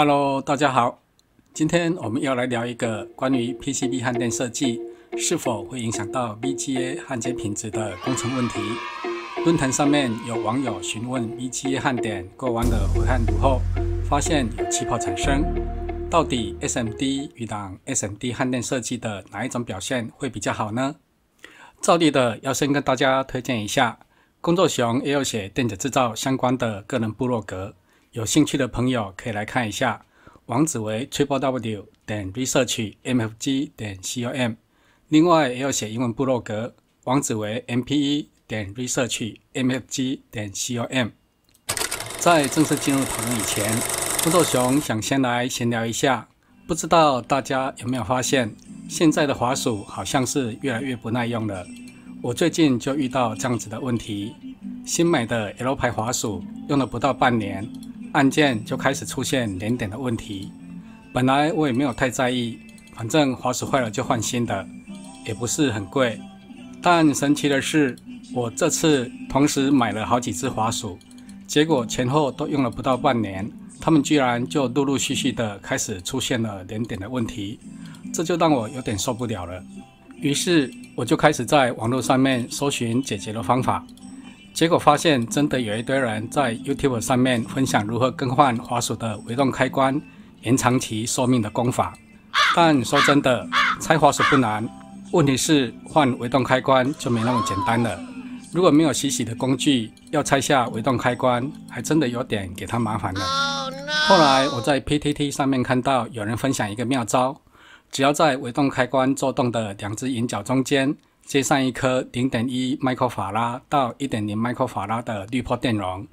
Hello，大家好，今天我们要来聊一个关于 PCB 焊电设计是否会影响到 VGA 焊接品质的工程问题。论坛上面有网友询问 VGA 焊点过完的回焊炉后，发现有气泡产生，到底 SMD 与档 SMD 焊点设计的哪一种表现会比较好呢？照例的要先跟大家推荐一下，工作熊也有写电子制造相关的个人部落格。有兴趣的朋友可以来看一下，网址为 triplew 点 research mfg 点 com。另外也要写英文部落格，网址为 mpe 点 research mfg 点 com。在正式进入讨论以前，布斗熊想先来闲聊一下。不知道大家有没有发现，现在的滑鼠好像是越来越不耐用了。我最近就遇到这样子的问题，新买的 L 牌滑鼠用了不到半年。按键就开始出现连点的问题，本来我也没有太在意，反正滑鼠坏了就换新的，也不是很贵。但神奇的是，我这次同时买了好几只滑鼠，结果前后都用了不到半年，它们居然就陆陆续续的开始出现了连点的问题，这就让我有点受不了了。于是我就开始在网络上面搜寻解决的方法。结果发现，真的有一堆人在 YouTube 上面分享如何更换滑鼠的微动开关，延长其寿命的功法。但说真的，拆滑鼠不难，问题是换微动开关就没那么简单了。如果没有洗洗的工具，要拆下微动开关，还真的有点给他麻烦了。后来我在 PTT 上面看到有人分享一个妙招，只要在微动开关做动的两只眼脚中间。接上一颗零点一克法拉到一点零克法拉的滤波电容，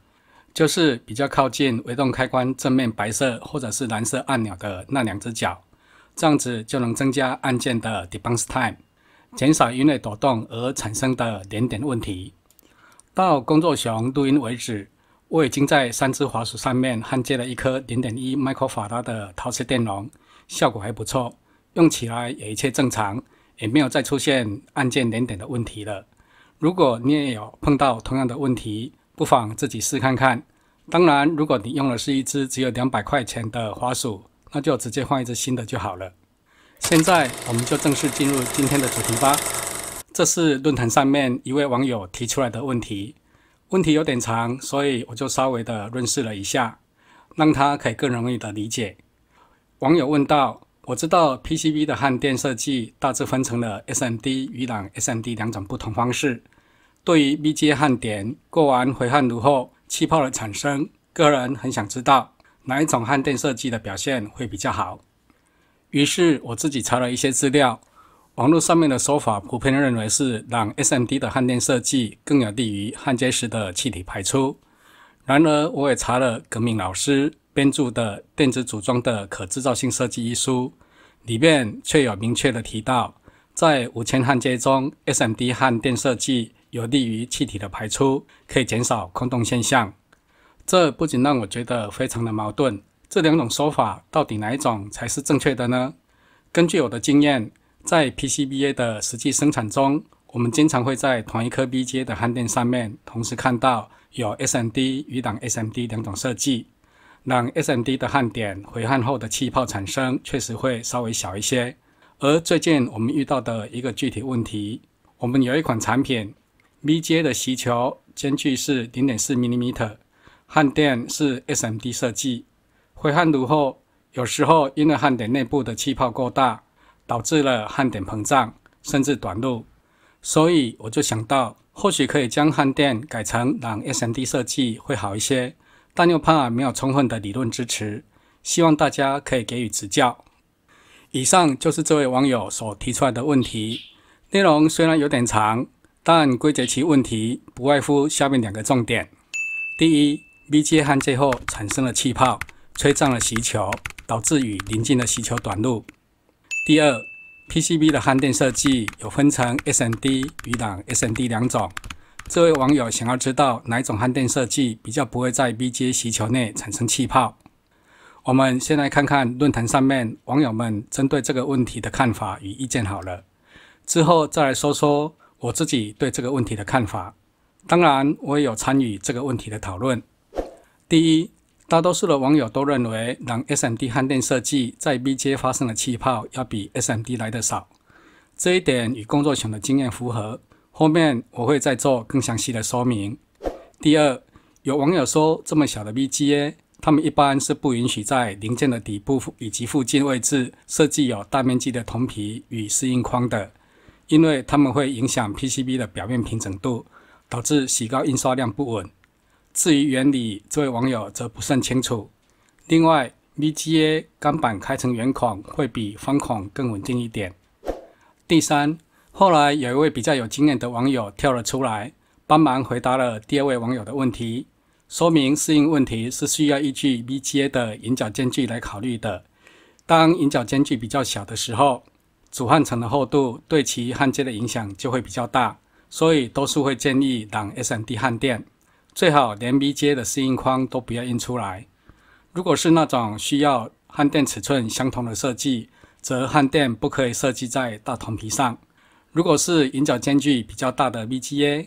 就是比较靠近微动开关正面白色或者是蓝色按钮的那两只脚，这样子就能增加按键的 debounce time，减少因为抖动而产生的点点问题。到工作熊录音为止，我已经在三只滑鼠上面焊接了一颗零点一克法拉的陶瓷电容，效果还不错，用起来也一切正常。也没有再出现按键点点的问题了。如果你也有碰到同样的问题，不妨自己试看看。当然，如果你用的是一只只有两百块钱的滑鼠，那就直接换一只新的就好了。现在，我们就正式进入今天的主题吧。这是论坛上面一位网友提出来的问题，问题有点长，所以我就稍微的润饰了一下，让他可以更容易的理解。网友问到。我知道 PCB 的焊电设计大致分成了 SMD 与朗 SMD 两种不同方式。对于 BGA 焊点过完回焊炉后气泡的产生，个人很想知道哪一种焊电设计的表现会比较好。于是我自己查了一些资料，网络上面的说法普遍认为是让 SMD 的焊电设计更有利于焊接时的气体排出。然而我也查了革命老师。编著的《电子组装的可制造性设计》一书，里面却有明确的提到，在无铅焊接中，SMD 焊电设计有利于气体的排出，可以减少空洞现象。这不仅让我觉得非常的矛盾。这两种说法到底哪一种才是正确的呢？根据我的经验，在 PCBA 的实际生产中，我们经常会在同一颗 b j a 的焊垫上面，同时看到有 SMD 与挡 SMD 两种设计。让 SMD 的焊点回焊后的气泡产生确实会稍微小一些。而最近我们遇到的一个具体问题，我们有一款产品，VJ 的吸球间距是0.4四米，焊垫是 SMD 设计。回焊炉后，有时候因为焊点内部的气泡过大，导致了焊点膨胀甚至短路。所以我就想到，或许可以将焊垫改成让 SMD 设计会好一些。但又怕没有充分的理论支持，希望大家可以给予指教。以上就是这位网友所提出来的问题，内容虽然有点长，但归结其问题不外乎下面两个重点：第一，VGA 焊接后产生了气泡，吹胀了需球，导致与临近的需球短路；第二，PCB 的焊电设计有分成 SND 与挡 SND 两种。这位网友想要知道哪种焊垫设计比较不会在 B j 锡球内产生气泡，我们先来看看论坛上面网友们针对这个问题的看法与意见好了，之后再来说说我自己对这个问题的看法。当然，我也有参与这个问题的讨论。第一，大多数的网友都认为，让 SMD 焊垫设计在 B j 发生的气泡要比 SMD 来的少，这一点与工作上的经验符合。后面我会再做更详细的说明。第二，有网友说，这么小的 VGA，他们一般是不允许在零件的底部以及附近位置设计有大面积的铜皮与适应框的，因为它们会影响 PCB 的表面平整度，导致洗膏印刷量不稳。至于原理，这位网友则不甚清楚。另外，VGA 钢板开成圆孔会比方孔更稳定一点。第三。后来有一位比较有经验的网友跳了出来，帮忙回答了第二位网友的问题，说明适应问题是需要依据 VGA 的引脚间距来考虑的。当引脚间距比较小的时候，主焊层的厚度对其焊接的影响就会比较大，所以多数会建议挡 SMD 焊垫，最好连 VGA 的适应框都不要印出来。如果是那种需要焊垫尺寸相同的设计，则焊垫不可以设计在大铜皮上。如果是引脚间距比较大的 VGA，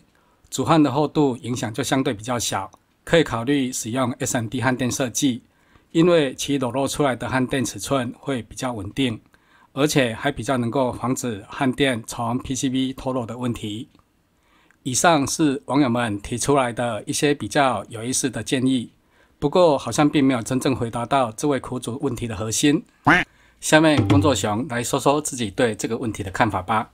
主焊的厚度影响就相对比较小，可以考虑使用 SMD 焊垫设计，因为其裸露出来的焊电尺寸会比较稳定，而且还比较能够防止焊电从 PCB 脱落的问题。以上是网友们提出来的一些比较有意思的建议，不过好像并没有真正回答到这位苦主问题的核心。下面工作熊来说说自己对这个问题的看法吧。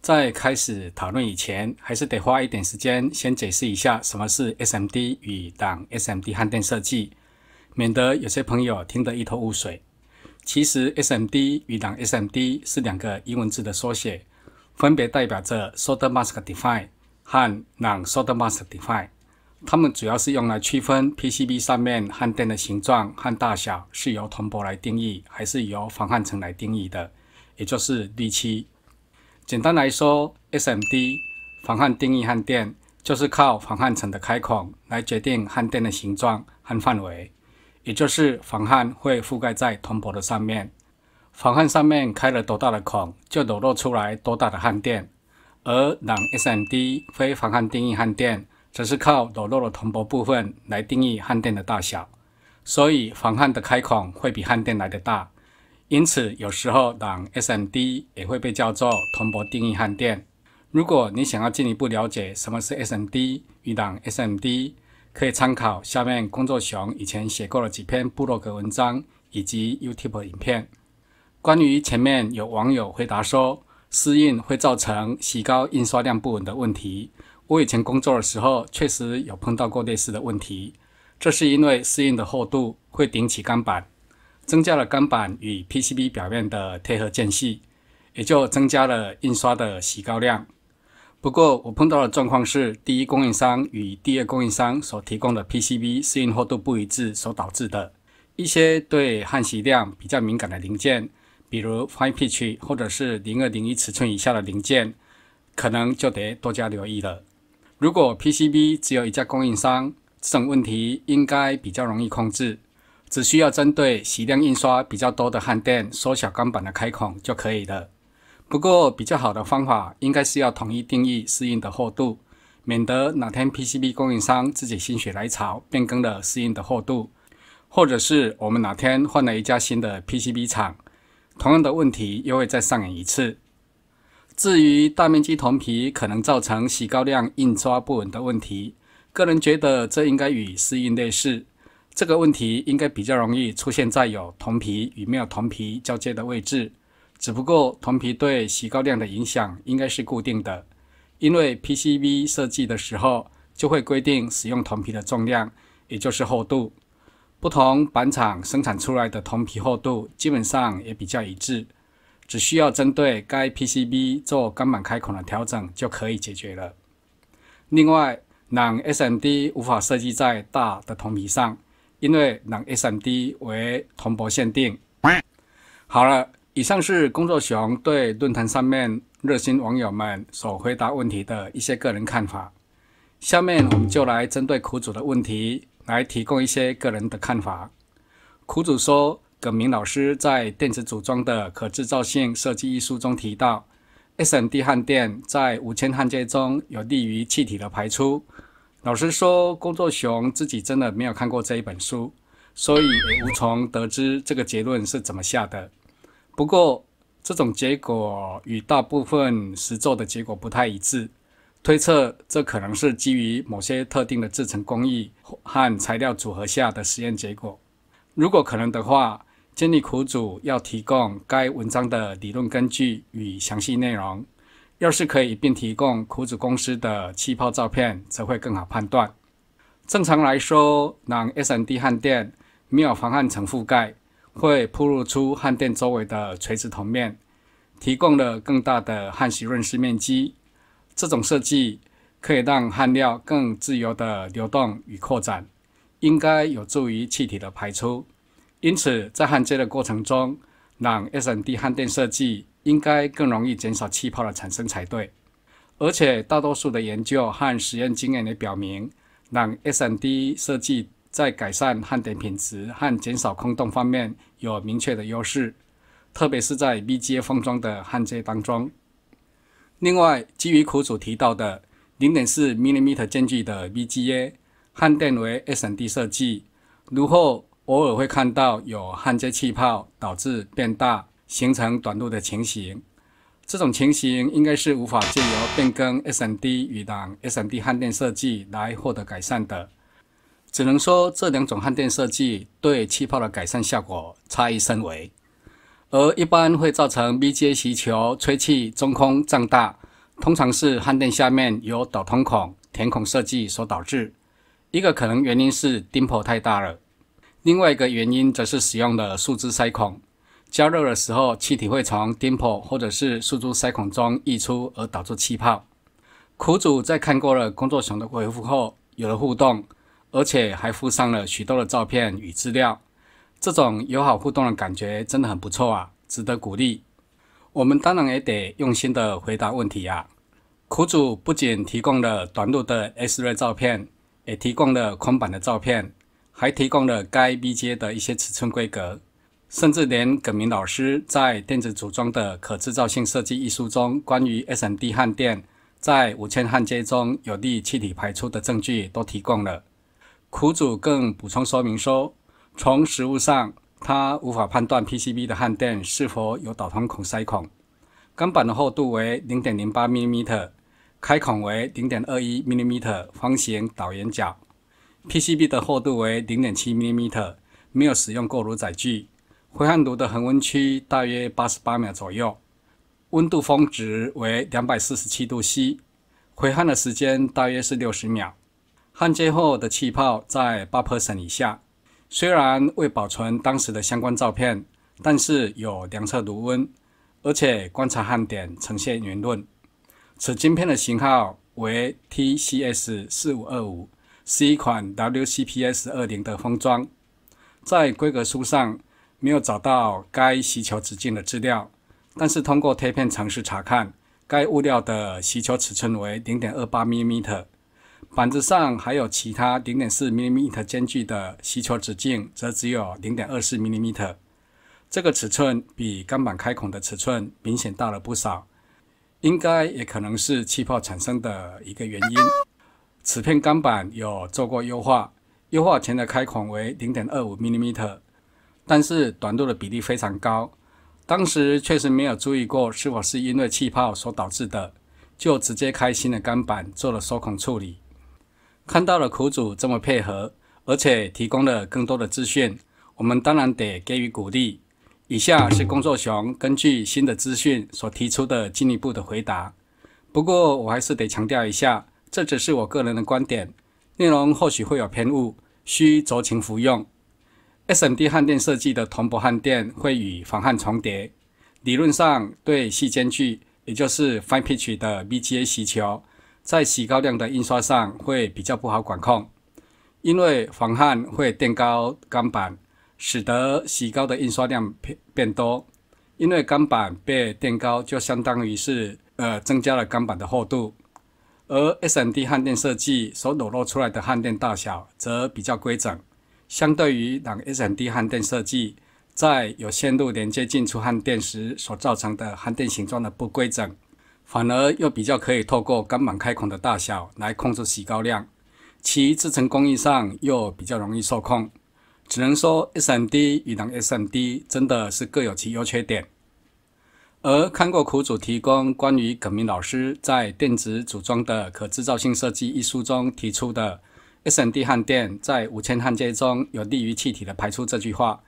在开始讨论以前，还是得花一点时间，先解释一下什么是 SMD 与挡 SMD 焊电设计，免得有些朋友听得一头雾水。其实 SMD 与挡 SMD 是两个英文字的缩写，分别代表着 Solder Mask Define 和挡 Solder Mask Define。它们主要是用来区分 PCB 上面焊电的形状和大小是由铜箔来定义，还是由防焊层来定义的，也就是绿漆。简单来说，SMD 防焊定义焊垫就是靠防焊层的开孔来决定焊垫的形状和范围，也就是防焊会覆盖在铜箔的上面，防焊上面开了多大的孔，就裸露出来多大的焊垫；而让 SMD 非防焊定义焊垫则是靠裸露的铜箔部分来定义焊垫的大小，所以防焊的开孔会比焊垫来的大。因此，有时候挡 SMD 也会被叫做铜箔定义焊垫。如果你想要进一步了解什么是 SMD 与挡 SMD，可以参考下面工作熊以前写过的几篇部落格文章以及 YouTube 影片。关于前面有网友回答说，丝印会造成洗高印刷量不稳的问题，我以前工作的时候确实有碰到过类似的问题，这是因为丝印的厚度会顶起钢板。增加了钢板与 PCB 表面的贴合间隙，也就增加了印刷的洗膏量。不过我碰到的状况是，第一供应商与第二供应商所提供的 PCB 适应厚度不一致所导致的。一些对焊锡量比较敏感的零件，比如 Fine Pitch 或者是零二零一尺寸以下的零件，可能就得多加留意了。如果 PCB 只有一家供应商，这种问题应该比较容易控制。只需要针对洗量印刷比较多的焊垫缩小钢板的开孔就可以了。不过比较好的方法应该是要统一定义适应的厚度，免得哪天 PCB 供应商自己心血来潮变更了适应的厚度，或者是我们哪天换了一家新的 PCB 厂，同样的问题又会再上演一次。至于大面积铜皮可能造成洗高量印刷不稳的问题，个人觉得这应该与适应类似。这个问题应该比较容易出现在有铜皮与没有铜皮交接的位置，只不过铜皮对洗膏量的影响应该是固定的，因为 PCB 设计的时候就会规定使用铜皮的重量，也就是厚度。不同板厂生产出来的铜皮厚度基本上也比较一致，只需要针对该 PCB 做钢板开孔的调整就可以解决了。另外，让 SMD 无法设计在大的铜皮上。因为冷 SMD 为铜箔限定。好了，以上是工作熊对论坛上面热心网友们所回答问题的一些个人看法。下面我们就来针对苦主的问题来提供一些个人的看法。苦主说，耿明老师在《电子组装的可制造性设计》一书中提到，SMD 焊电在五千焊接中有利于气体的排出。老实说，工作熊自己真的没有看过这一本书，所以无从得知这个结论是怎么下的。不过，这种结果与大部分实作的结果不太一致。推测这可能是基于某些特定的制成工艺和材料组合下的实验结果。如果可能的话，建立苦主要提供该文章的理论根据与详细内容。要是可以并提供苦子公司的气泡照片，则会更好判断。正常来说，让 SND 焊垫没有防焊层覆盖，会铺露出焊垫周围的垂直铜面，提供了更大的焊锡润湿面积。这种设计可以让焊料更自由地流动与扩展，应该有助于气体的排出。因此，在焊接的过程中，让 SND 焊垫设计。应该更容易减少气泡的产生才对，而且大多数的研究和实验经验也表明，让 S n d 设计在改善焊点品质和减少空洞方面有明确的优势，特别是在 BGA 封装的焊接当中。另外，基于苦主提到的0.4 m i i m e t e r 间距的 BGA 焊电为 S n d 设计，如后偶尔会看到有焊接气泡导致变大。形成短路的情形，这种情形应该是无法借由变更 SMD 与档 SMD 焊电设计来获得改善的。只能说这两种焊电设计对气泡的改善效果差异甚微。而一般会造成密 a 气球吹气中空胀大，通常是焊电下面有导通孔填孔设计所导致。一个可能原因是 dimple 太大了，另外一个原因则是使用的树脂塞孔。加热的时候，气体会从 dimple 或者是输出塞孔中溢出，而导致气泡。苦主在看过了工作熊的回复后，有了互动，而且还附上了许多的照片与资料。这种友好互动的感觉真的很不错啊，值得鼓励。我们当然也得用心的回答问题啊。苦主不仅提供了短路的 S 线照片，也提供了宽板的照片，还提供了该 BJ 的一些尺寸规格。甚至连耿明老师在《电子组装的可制造性设计》一书中，关于 SMD 焊垫在五千焊接中有利气体排出的证据都提供了。苦主更补充说明说，从实物上他无法判断 PCB 的焊垫是否有导通孔塞孔。钢板的厚度为0.08 m m 开孔为0.21 m m 方形导圆角。PCB 的厚度为0.7 m m 没有使用过炉载具。回焊炉的恒温区大约八十八秒左右，温度峰值为两百四十七度 C。回焊的时间大约是六十秒。焊接后的气泡在八 percent 以下。虽然未保存当时的相关照片，但是有量测炉温，而且观察焊点呈现圆润。此晶片的型号为 TCS 四五二五，是一款 WCPS 二零的封装，在规格书上。没有找到该吸球直径的资料，但是通过贴片尝试查看，该物料的吸球尺寸为零点二八 m 米。板子上还有其他零点四 m 米间距的吸球直径，则只有零点二四 m 米。这个尺寸比钢板开孔的尺寸明显大了不少，应该也可能是气泡产生的一个原因。此片钢板有做过优化，优化前的开孔为零点二五 m 米。但是短路的比例非常高，当时确实没有注意过是否是因为气泡所导致的，就直接开新的钢板做了收孔处理。看到了苦主这么配合，而且提供了更多的资讯，我们当然得给予鼓励。以下是工作熊根据新的资讯所提出的进一步的回答。不过我还是得强调一下，这只是我个人的观点，内容或许会有偏误，需酌情服用。s m d 焊垫设计的铜箔焊垫会与防焊重叠，理论上对细间距，也就是 fine pitch 的 BGA 需球，在锡高量的印刷上会比较不好管控，因为防焊会垫高钢板，使得锡高的印刷量变变多。因为钢板被垫高，就相当于是呃增加了钢板的厚度，而 s m d 焊垫设计所裸露出来的焊垫大小则比较规整。相对于挡 SMD 焊电设计，在有线路连接进出焊电时所造成的焊电形状的不规整，反而又比较可以透过钢板开孔的大小来控制锡高量，其制成工艺上又比较容易受控。只能说 SMD 与挡 SMD 真的是各有其优缺点。而看过苦主提供关于耿明老师在《电子组装的可制造性设计》一书中提出的。SND 焊电在无铅焊接中有利于气体的排出。这句话，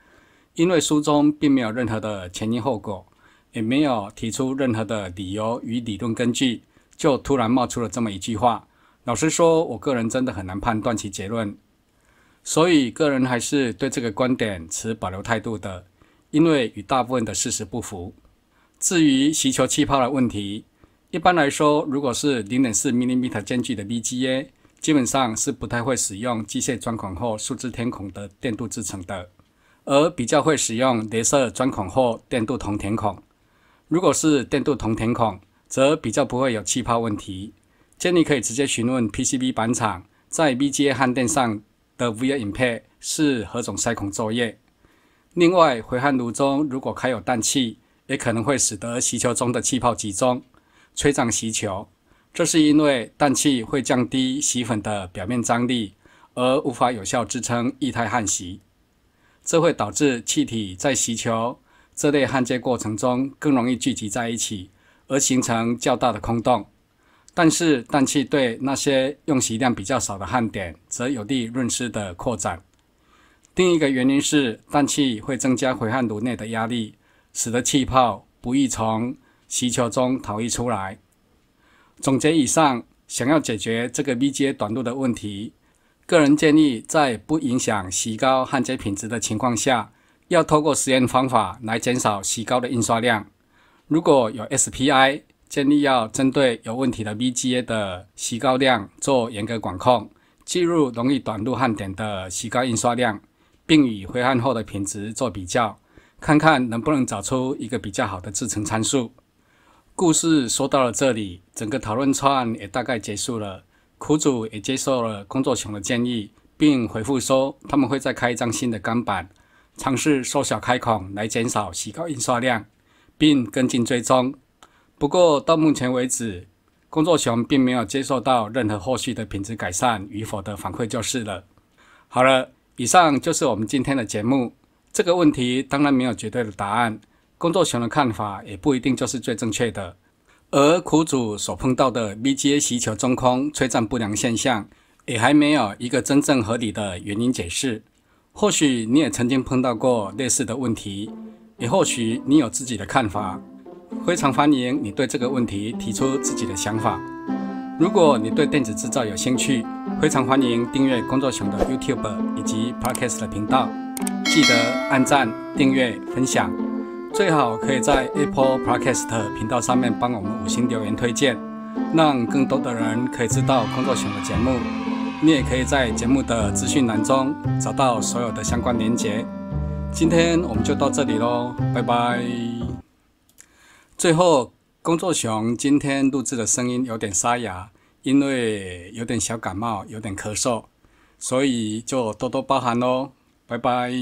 因为书中并没有任何的前因后果，也没有提出任何的理由与理论根据，就突然冒出了这么一句话。老实说，我个人真的很难判断其结论，所以个人还是对这个观点持保留态度的，因为与大部分的事实不符。至于吸球气泡的问题，一般来说，如果是 0.4mm 间距的 BGA。基本上是不太会使用机械钻孔或数字填孔的电镀制成的，而比较会使用镭射钻孔或电镀铜填孔。如果是电镀铜填孔，则比较不会有气泡问题。建议可以直接询问 PCB 板厂在 BGA 焊垫上的 Via 影配是何种塞孔作业。另外，回焊炉中如果开有氮气，也可能会使得锡球中的气泡集中，吹胀锡球。这是因为氮气会降低洗粉的表面张力，而无法有效支撑液态焊锡，这会导致气体在锡球这类焊接过程中更容易聚集在一起，而形成较大的空洞。但是，氮气对那些用锡量比较少的焊点则有利润湿的扩展。另一个原因是，氮气会增加回焊炉内的压力，使得气泡不易从锡球中逃逸出来。总结以上，想要解决这个 v g a 短路的问题，个人建议在不影响锡膏焊接品质的情况下，要通过实验方法来减少锡膏的印刷量。如果有 SPI，建议要针对有问题的 v g a 的锡膏量做严格管控，记录容易短路焊点的锡膏印刷量，并与回焊后的品质做比较，看看能不能找出一个比较好的制成参数。故事说到了这里，整个讨论串也大概结束了。苦主也接受了工作熊的建议，并回复说他们会再开一张新的钢板，尝试缩小开孔来减少石膏印刷量，并跟进追踪。不过到目前为止，工作熊并没有接受到任何后续的品质改善与否的反馈，就是了。好了，以上就是我们今天的节目。这个问题当然没有绝对的答案。工作熊的看法也不一定就是最正确的，而苦主所碰到的 BGA 需求中空、催战不良现象，也还没有一个真正合理的原因解释。或许你也曾经碰到过类似的问题，也或许你有自己的看法，非常欢迎你对这个问题提出自己的想法。如果你对电子制造有兴趣，非常欢迎订阅工作熊的 YouTube 以及 Parkes 的频道，记得按赞、订阅、分享。最好可以在 Apple Podcast 频道上面帮我们五星留言推荐，让更多的人可以知道工作熊的节目。你也可以在节目的资讯栏中找到所有的相关链接。今天我们就到这里喽，拜拜。最后，工作熊今天录制的声音有点沙哑，因为有点小感冒，有点咳嗽，所以就多多包涵喽，拜拜。